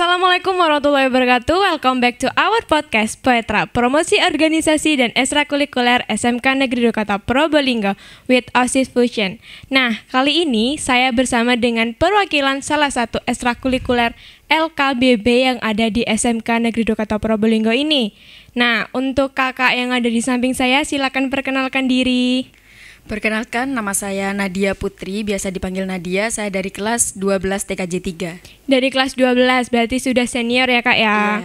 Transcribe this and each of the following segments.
Assalamualaikum warahmatullahi wabarakatuh. Welcome back to our podcast Poetra, promosi organisasi dan ekstrakurikuler SMK Negeri Dukata Probolinggo with OSIS Fusion. Nah, kali ini saya bersama dengan perwakilan salah satu ekstrakurikuler LKBB yang ada di SMK Negeri Dukata Probolinggo ini. Nah, untuk kakak yang ada di samping saya silakan perkenalkan diri. Perkenalkan, nama saya Nadia Putri, biasa dipanggil Nadia. Saya dari kelas 12 TKJ 3. Dari kelas 12, berarti sudah senior ya kak ya? Yeah.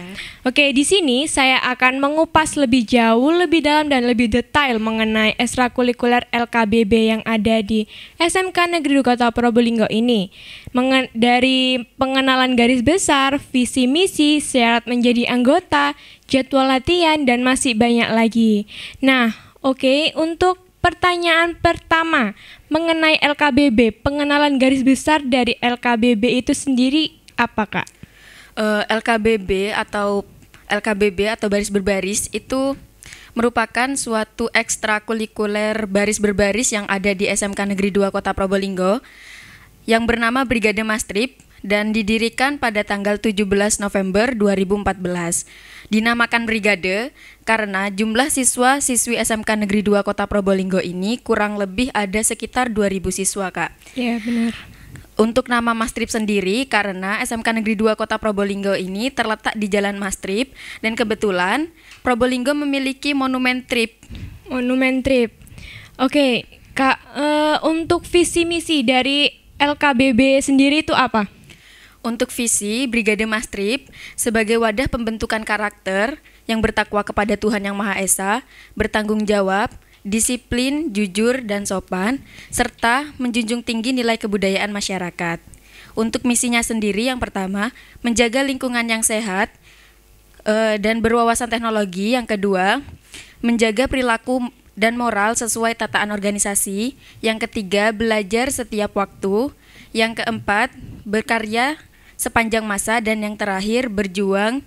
Oke, di sini saya akan mengupas lebih jauh, lebih dalam, dan lebih detail mengenai ekstrakurikuler LKBB yang ada di SMK Negeri Kota Probolinggo ini. Mengen dari pengenalan garis besar, visi misi, syarat menjadi anggota, jadwal latihan, dan masih banyak lagi. Nah, oke, untuk Pertanyaan pertama mengenai LKBB, pengenalan garis besar dari LKBB itu sendiri apa kak? Uh, eh, LKBB atau LKBB atau baris berbaris itu merupakan suatu ekstrakurikuler baris berbaris yang ada di SMK Negeri 2 Kota Probolinggo yang bernama Brigade Mastrip dan didirikan pada tanggal 17 November 2014. Dinamakan brigade karena jumlah siswa-siswi SMK Negeri 2 Kota Probolinggo ini kurang lebih ada sekitar 2000 siswa, Kak. Iya, benar. Untuk nama Mastrip sendiri karena SMK Negeri 2 Kota Probolinggo ini terletak di Jalan Mastrip dan kebetulan Probolinggo memiliki monumen trip. Monumen trip. Oke, Kak, uh, untuk visi misi dari LKBB sendiri itu apa? Untuk visi Brigade Mastrip sebagai wadah pembentukan karakter yang bertakwa kepada Tuhan Yang Maha Esa, bertanggung jawab, disiplin, jujur, dan sopan, serta menjunjung tinggi nilai kebudayaan masyarakat. Untuk misinya sendiri yang pertama, menjaga lingkungan yang sehat eh, dan berwawasan teknologi. Yang kedua, menjaga perilaku dan moral sesuai tataan organisasi. Yang ketiga, belajar setiap waktu. Yang keempat, berkarya sepanjang masa dan yang terakhir berjuang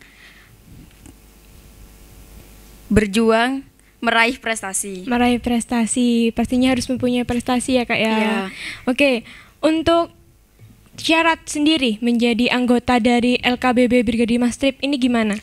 berjuang meraih prestasi. Meraih prestasi, pastinya harus mempunyai prestasi ya kak ya. Iya. Oke, untuk syarat sendiri menjadi anggota dari LKBB Brigadi Mastrip ini gimana?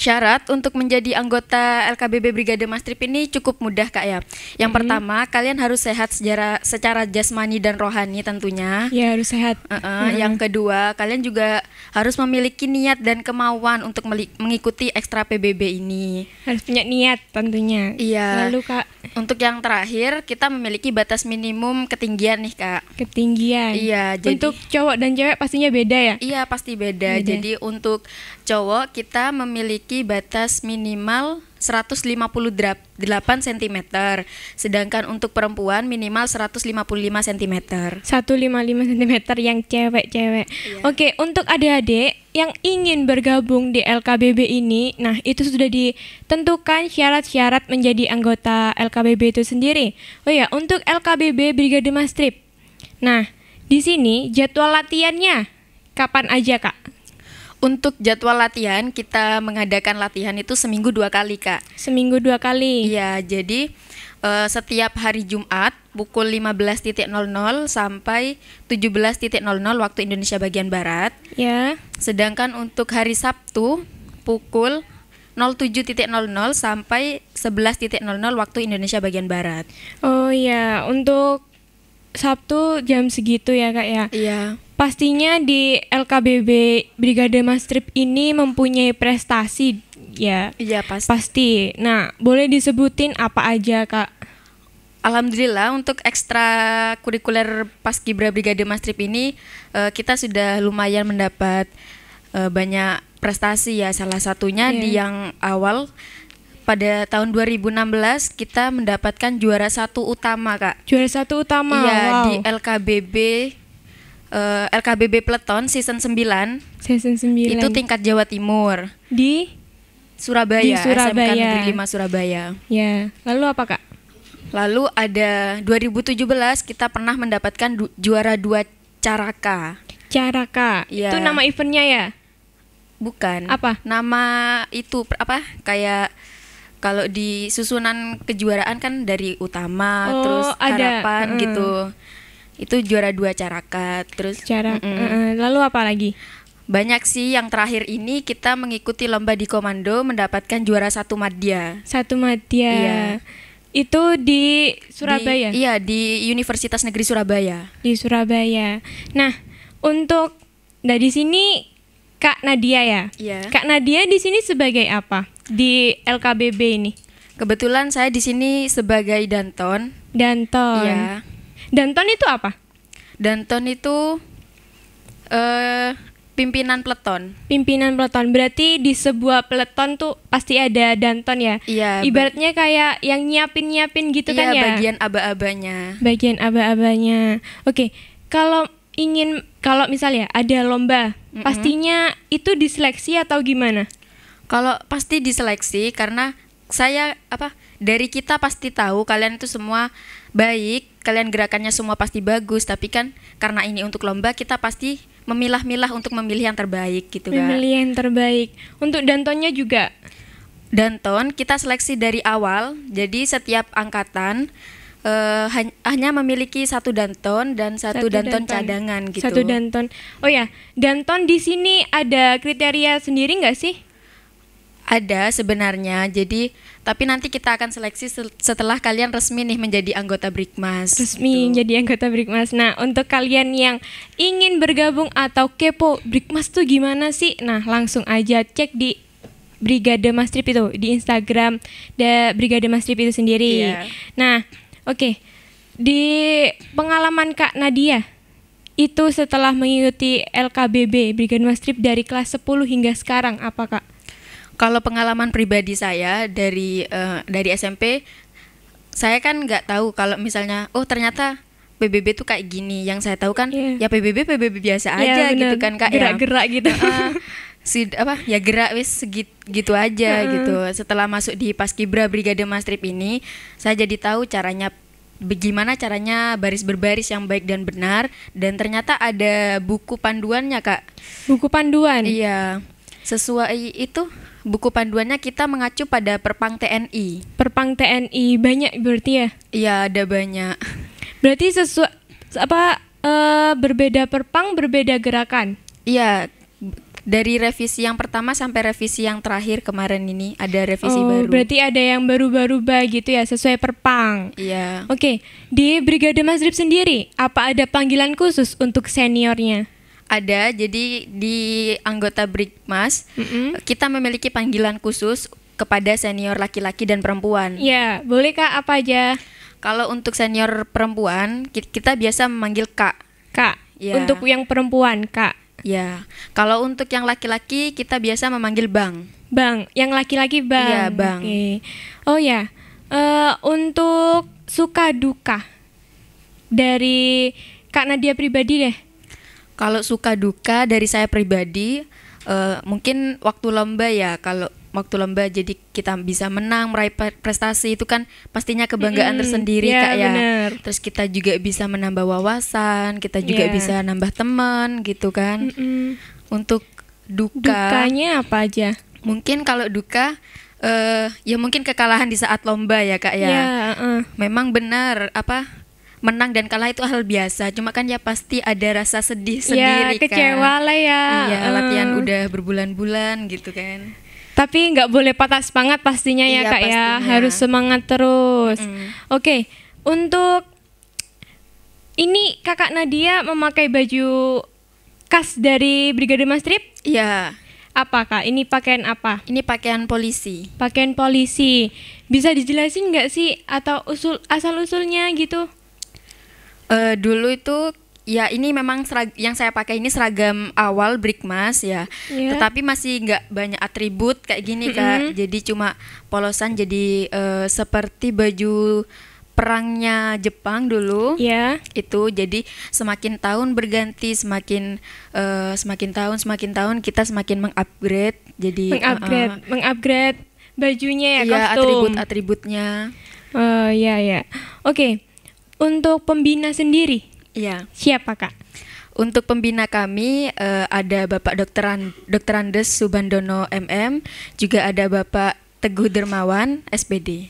Syarat untuk menjadi anggota LKBB Brigade Mastrip ini cukup mudah Kak ya. Yang hmm. pertama, kalian harus sehat secara secara jasmani dan rohani tentunya. Ya, harus sehat. Uh -uh. Hmm. Yang kedua, kalian juga harus memiliki niat dan kemauan untuk mengikuti ekstra PBB ini. Harus punya niat tentunya. Iya. Lalu Kak, untuk yang terakhir kita memiliki batas minimum ketinggian nih Kak. Ketinggian. Iya, jadi untuk cowok dan cewek pastinya beda ya? Iya, pasti beda. beda. Jadi untuk cowok kita memiliki batas minimal 158 cm. Sedangkan untuk perempuan minimal 155 cm. 155 cm yang cewek-cewek. Iya. Oke, untuk adik-adik yang ingin bergabung di LKBB ini, nah itu sudah ditentukan syarat-syarat menjadi anggota LKBB itu sendiri. Oh ya, untuk LKBB Brigade Mastrip. Nah, di sini jadwal latihannya kapan aja, Kak? Untuk jadwal latihan, kita mengadakan latihan itu seminggu dua kali, Kak. Seminggu dua kali? Iya, jadi uh, setiap hari Jumat pukul 15.00 sampai 17.00 waktu Indonesia bagian Barat. Iya. Sedangkan untuk hari Sabtu pukul 07.00 sampai 11.00 waktu Indonesia bagian Barat. Oh iya, untuk Sabtu jam segitu ya, Kak ya? Iya. Pastinya di LKBB Brigade Trip ini mempunyai prestasi ya. Iya pasti. Pasti. Nah, boleh disebutin apa aja kak? Alhamdulillah untuk ekstra kurikuler Pas Gibra Brigade Trip ini uh, kita sudah lumayan mendapat eh, banyak prestasi ya. Salah satunya yeah. di iya. yang awal pada tahun 2016 kita mendapatkan juara satu utama kak. Juara satu utama. Iya wow. di LKBB uh, eh, LKBB Pleton season 9. Season 9. Itu tingkat Jawa Timur. Di Surabaya, di Surabaya. SMK Negeri 5 Surabaya. Ya. Lalu apa, Kak? Lalu ada 2017 kita pernah mendapatkan du juara dua Caraka. Caraka. Ya. Itu nama eventnya ya? Bukan. Apa? Nama itu apa? Kayak kalau di susunan kejuaraan kan dari utama oh, terus harapan ada. gitu itu juara dua carakat terus cara mm -mm. lalu apa lagi banyak sih yang terakhir ini kita mengikuti lomba di komando mendapatkan juara satu madya satu madya iya. itu di Surabaya di, iya di Universitas Negeri Surabaya di Surabaya nah untuk nah di sini Kak Nadia ya iya. Kak Nadia di sini sebagai apa di LKBB ini kebetulan saya di sini sebagai danton danton iya Danton itu apa? Danton itu eh uh, pimpinan peleton. Pimpinan peleton. Berarti di sebuah peleton tuh pasti ada danton ya. Iya. Ibaratnya kayak yang nyiapin-nyiapin gitu iya, kan ya. bagian aba-abanya. Bagian aba-abanya. Oke, okay. kalau ingin kalau misalnya ada lomba, mm-hmm. pastinya itu diseleksi atau gimana? Kalau pasti diseleksi karena saya apa? Dari kita pasti tahu kalian itu semua baik kalian gerakannya semua pasti bagus tapi kan karena ini untuk lomba kita pasti memilah-milah untuk memilih yang terbaik gitu kan memilih yang terbaik untuk dantonnya juga danton kita seleksi dari awal jadi setiap angkatan uh, hanya memiliki satu danton dan satu, satu danton, danton cadangan gitu. Satu danton. Oh ya, danton di sini ada kriteria sendiri nggak sih? Ada sebenarnya. Jadi tapi nanti kita akan seleksi setelah kalian resmi nih menjadi anggota Brikmas. Resmi gitu. jadi anggota Brikmas. Nah, untuk kalian yang ingin bergabung atau kepo Brikmas tuh gimana sih? Nah, langsung aja cek di Brigade Mas Trip itu di Instagram da Brigade Mas Trip itu sendiri. Yeah. Nah, oke. Okay. Di pengalaman Kak Nadia itu setelah mengikuti LKBB Brigade Mas Trip dari kelas 10 hingga sekarang apa Kak? kalau pengalaman pribadi saya dari uh, dari SMP saya kan nggak tahu kalau misalnya oh ternyata PBB tuh kayak gini yang saya tahu kan yeah. ya PBB PBB biasa iya, aja yeah, gitu kan kak ya. gerak-gerak ya. gitu uh, si apa ya gerak wis segit gitu aja uh gitu setelah masuk di paskibra Brigade Trip ini saya jadi tahu caranya bagaimana caranya baris berbaris yang baik dan benar dan ternyata ada buku panduannya kak buku panduan iya sesuai itu buku panduannya kita mengacu pada Perpang TNI. Perpang TNI banyak berarti ya? Iya, ada banyak. Berarti sesuai apa uh, berbeda perpang, berbeda gerakan. Iya, dari revisi yang pertama sampai revisi yang terakhir kemarin ini ada revisi oh, baru. Berarti ada yang baru-baru bah gitu ya sesuai perpang. Iya. Oke, di Brigade Masrib sendiri apa ada panggilan khusus untuk seniornya? ada jadi di anggota Brigmas mm -hmm. kita memiliki panggilan khusus kepada senior laki-laki dan perempuan. Iya, boleh Kak apa aja? Kalau untuk senior perempuan kita biasa memanggil Kak. Kak. Ya. Untuk yang perempuan Kak. Ya. Kalau untuk yang laki-laki kita biasa memanggil Bang. Bang, yang laki-laki Bang. Iya, Bang. Okay. Oh ya. Uh, untuk suka duka dari Kak Nadia pribadi deh kalau suka duka dari saya pribadi, uh, mungkin waktu lomba ya kalau waktu lomba jadi kita bisa menang meraih prestasi itu kan pastinya kebanggaan mm tersendiri yeah, kak ya bener. terus kita juga bisa menambah wawasan kita juga yeah. bisa nambah teman gitu kan mm -hmm. untuk duka dukanya apa aja mungkin kalau duka uh, ya mungkin kekalahan di saat lomba ya kak ya yeah, ya, uh. memang benar apa menang dan kalah itu hal biasa cuma kan ya pasti ada rasa sedih ya, sendiri ya, kecewa lah ya iya uh. latihan udah berbulan-bulan gitu kan tapi nggak boleh patah semangat pastinya ya, iya, ya kak pastinya. ya harus semangat terus mm. oke okay. untuk ini kakak Nadia memakai baju khas dari Brigade Mas Trip ya apa kak? Ini pakaian apa? Ini pakaian polisi. Pakaian polisi. Bisa dijelasin nggak sih atau usul asal usulnya gitu? Uh, dulu itu ya ini memang serag yang saya pakai ini seragam awal Brickmas ya. Yeah. Tetapi masih nggak banyak atribut kayak gini mm -hmm. Jadi cuma polosan jadi uh, seperti baju perangnya Jepang dulu. Iya. Yeah. Itu jadi semakin tahun berganti, semakin uh, semakin tahun semakin tahun kita semakin mengupgrade. Jadi mengupgrade, uh mengupgrade bajunya ya, ya atribut-atributnya. Oh uh, ya ya. Oke. Okay untuk pembina sendiri? ya. Siapa kak? Untuk pembina kami uh, ada Bapak Dokteran Dokterandes Subandono MM, juga ada Bapak Teguh Dermawan SPD.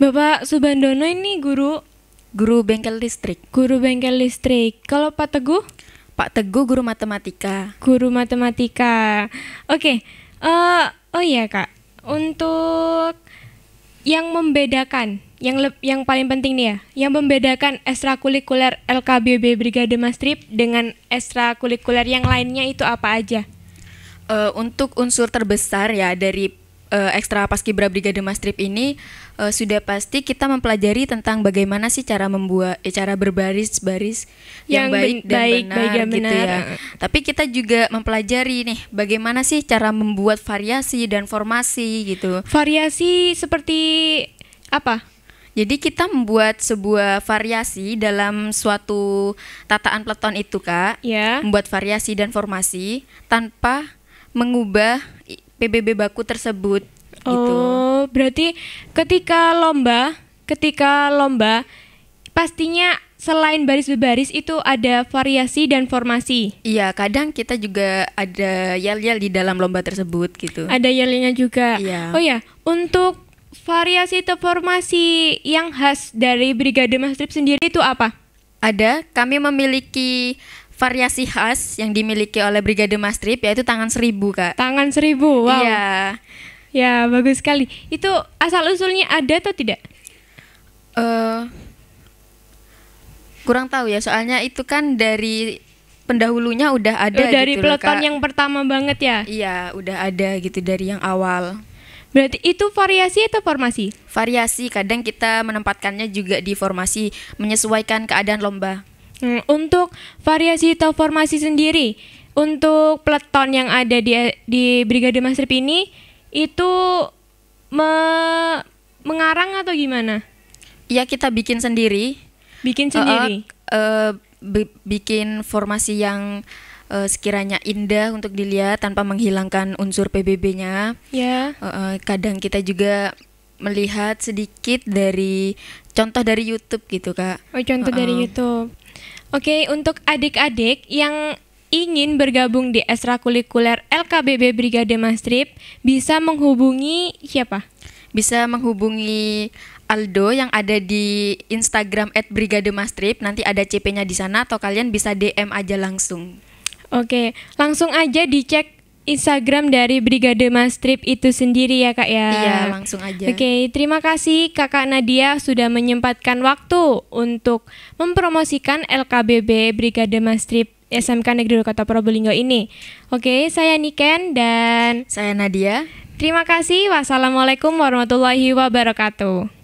Bapak Subandono ini guru guru bengkel listrik. Guru bengkel listrik. Kalau Pak Teguh? Pak Teguh guru matematika. Guru matematika. Oke. Okay. Uh, eh, oh iya Kak. Untuk yang membedakan yang yang paling penting nih ya, yang membedakan ekstrakurikuler LKBB Brigade Mastrip dengan ekstrakurikuler yang lainnya itu apa aja? Uh, untuk unsur terbesar ya dari uh, ekstra paskibra Brigade Mastrip ini uh, sudah pasti kita mempelajari tentang bagaimana sih cara membuat eh, cara berbaris-baris yang, yang baik dan baik, benar, baik dan gitu ya. Tapi kita juga mempelajari nih bagaimana sih cara membuat variasi dan formasi gitu. Variasi seperti apa? Jadi kita membuat sebuah variasi dalam suatu tataan peleton itu, Kak. Ya. Membuat variasi dan formasi tanpa mengubah PBB baku tersebut. Gitu. Oh, gitu. berarti ketika lomba, ketika lomba pastinya selain baris baris itu ada variasi dan formasi. Iya, kadang kita juga ada yel-yel di dalam lomba tersebut gitu. Ada yel yelnya juga. Iya. Oh ya, untuk variasi atau formasi yang khas dari Brigade Mas Trip sendiri itu apa? Ada, kami memiliki variasi khas yang dimiliki oleh Brigade Mas Trip yaitu tangan seribu kak. Tangan seribu, wow. Iya. Ya bagus sekali. Itu asal usulnya ada atau tidak? Uh, kurang tahu ya soalnya itu kan dari pendahulunya udah ada. Uh, dari gitu peloton loh, kak. yang pertama banget ya? Iya udah ada gitu dari yang awal. Berarti itu variasi atau formasi? Variasi, kadang kita menempatkannya juga di formasi, menyesuaikan keadaan lomba. Hmm, untuk variasi atau formasi sendiri, untuk peleton yang ada di, di Brigade Master Pini, itu me, mengarang atau gimana? ya kita bikin sendiri. Bikin eh, sendiri? Uh, uh, bikin formasi yang uh, sekiranya indah untuk dilihat tanpa menghilangkan unsur PBB-nya. Ya. Yeah. Uh, uh, kadang kita juga melihat sedikit dari contoh dari YouTube gitu kak. Oh contoh uh -uh. dari YouTube. Oke okay, untuk adik-adik yang ingin bergabung di ekstrakurikuler LKBB Brigade Mastrip bisa menghubungi siapa? Bisa menghubungi Aldo yang ada di Instagram @brigademastrip. Nanti ada CP-nya di sana atau kalian bisa DM aja langsung. Oke, langsung aja dicek Instagram dari Brigade Mas Trip itu sendiri ya kak ya. Iya langsung aja. Oke terima kasih kakak Nadia sudah menyempatkan waktu untuk mempromosikan LKBB Brigade Mas Trip SMK Negeri Kota Probolinggo ini. Oke saya Niken dan saya Nadia. Terima kasih. Wassalamualaikum warahmatullahi wabarakatuh.